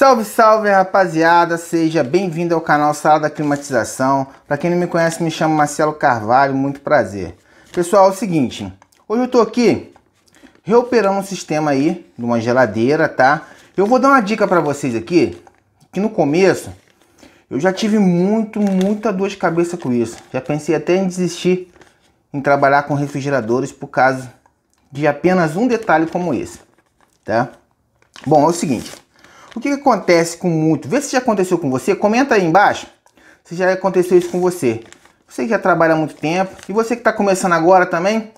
Salve, salve rapaziada, seja bem-vindo ao canal Sala da Climatização. Para quem não me conhece, me chamo Marcelo Carvalho, muito prazer. Pessoal, é o seguinte, hoje eu tô aqui reoperando um sistema aí de uma geladeira, tá? Eu vou dar uma dica para vocês aqui, que no começo eu já tive muito, muita dor de cabeça com isso. Já pensei até em desistir em trabalhar com refrigeradores por causa de apenas um detalhe como esse, tá? Bom, é o seguinte, o que, que acontece com muito? Vê se já aconteceu com você. Comenta aí embaixo se já aconteceu isso com você. Você que já trabalha há muito tempo e você que está começando agora também,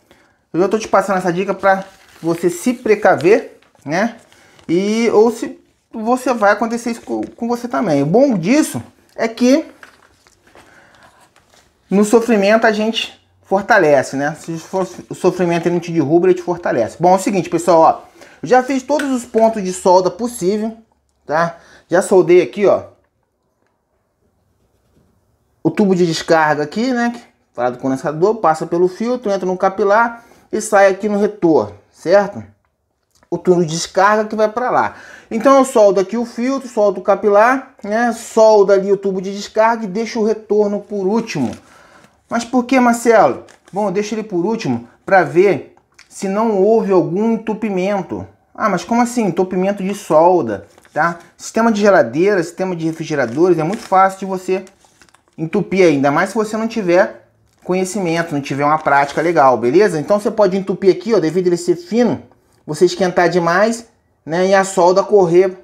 eu estou te passando essa dica para você se precaver, né? E ou se você vai acontecer isso com, com você também. O bom disso é que no sofrimento a gente fortalece, né? Se for, o sofrimento ele não te derruba, ele te fortalece. Bom, é o seguinte, pessoal, ó, eu já fiz todos os pontos de solda possível, tá? Já soldei aqui, ó. O tubo de descarga aqui, né? Parado do condensador, passa pelo filtro, entra no capilar e sai aqui no retorno, certo? O tubo de descarga que vai para lá. Então eu soldo aqui o filtro, soldo o capilar, né? Soldo ali o tubo de descarga e deixo o retorno por último. Mas por que, Marcelo? Bom, eu deixo ele por último para ver se não houve algum entupimento. Ah, mas como assim? Entupimento de solda tá? Sistema de geladeira, sistema de refrigeradores, é muito fácil de você entupir ainda mais se você não tiver conhecimento, não tiver uma prática legal, beleza? Então você pode entupir aqui, ó, devido ele ser fino, você esquentar demais, né, e a solda correr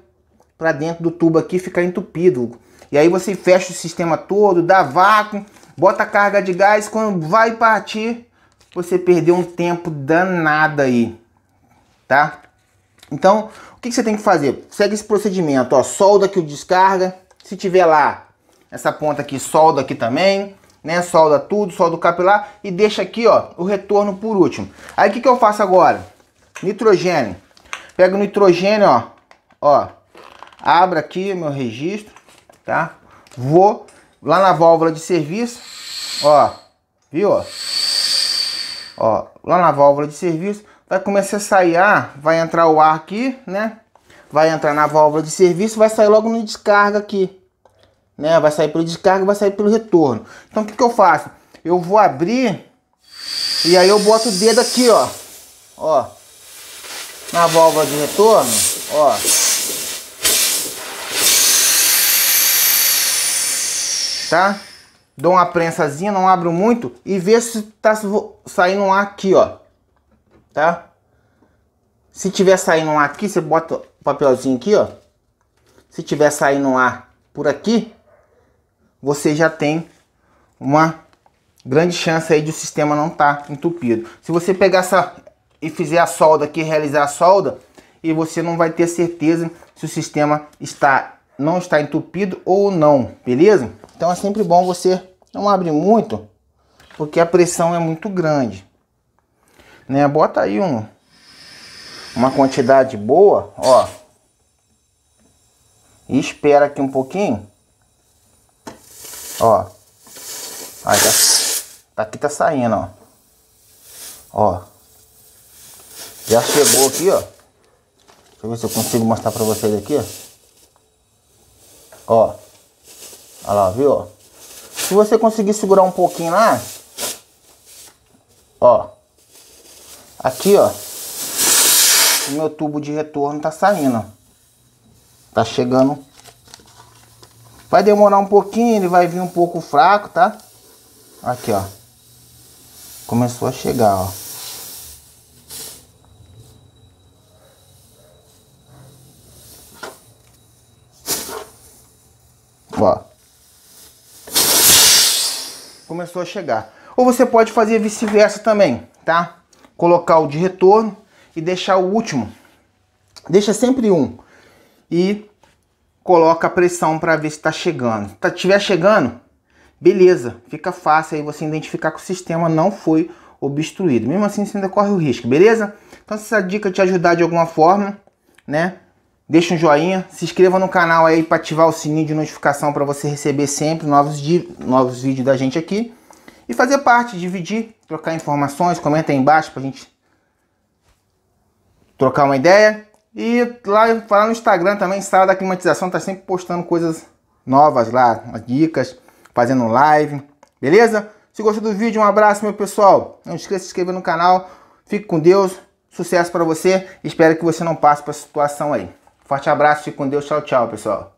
para dentro do tubo aqui ficar entupido. E aí você fecha o sistema todo, dá vácuo, bota carga de gás, quando vai partir, você perdeu um tempo danado aí, tá? Então, o que, você tem que fazer? Segue esse procedimento, ó, solda aqui o descarga, se tiver lá essa ponta aqui, solda aqui também, né? Solda tudo, solda o capilar e deixa aqui, ó, o retorno por último. Aí o que, que eu faço agora? Nitrogênio. Pego o nitrogênio, ó, ó, abro aqui o meu registro, tá? Vou lá na válvula de serviço, ó, viu? Ó, lá na válvula de serviço, Vai começar a sair ar, ah, vai entrar o ar aqui, né? Vai entrar na válvula de serviço, vai sair logo no descarga aqui. Né? Vai sair pelo descarga, vai sair pelo retorno. Então o que, que eu faço? Eu vou abrir e aí eu boto o dedo aqui, ó. Ó. Na válvula de retorno, ó. Tá? Dou uma prensazinha, não abro muito e vejo se tá saindo um ar aqui, ó tá? Se tiver saindo um ar aqui, você bota o papelzinho aqui, ó. Se tiver saindo um ar por aqui, você já tem uma grande chance aí de o sistema não estar tá entupido. Se você pegar essa e fizer a solda aqui, realizar a solda, e você não vai ter certeza se o sistema está não está entupido ou não, beleza? Então é sempre bom você não abrir muito, porque a pressão é muito grande né? Bota aí um, uma quantidade boa, ó. E espera aqui um pouquinho. Ó. Aí, tá, tá aqui tá saindo, ó. Ó. Já chegou aqui, ó. Deixa eu ver se eu consigo mostrar pra vocês aqui, ó. Ó. Olha lá, viu? Se você conseguir segurar um pouquinho lá, ó. Aqui, ó. O meu tubo de retorno tá saindo. Tá chegando. Vai demorar um pouquinho, ele vai vir um pouco fraco, tá? Aqui, ó. Começou a chegar, ó. Ó. Começou a chegar. Ou você pode fazer vice-versa também, tá? colocar o de retorno e deixar o último. Deixa sempre um. E coloca a pressão para ver se está chegando. Tá, se tá, chegando, beleza, fica fácil aí você identificar que o sistema não foi obstruído. Mesmo assim, você ainda corre o risco, beleza? Então, se essa dica te ajudar de alguma forma, né? Deixa um joinha, se inscreva no canal aí para ativar o sininho de notificação para você receber sempre novos, novos vídeos da gente aqui e fazer parte, dividir, trocar informações, comenta aí embaixo pra gente trocar uma ideia. E lá, falar no Instagram também, Sala da Climatização, tá sempre postando coisas novas lá, dicas, fazendo live, beleza? Se gostou do vídeo, um abraço, meu pessoal. Não esqueça de se inscrever no canal. Fique com Deus. Sucesso para você. Espero que você não passe por essa situação aí. Forte abraço, fique com Deus. Tchau, tchau, pessoal.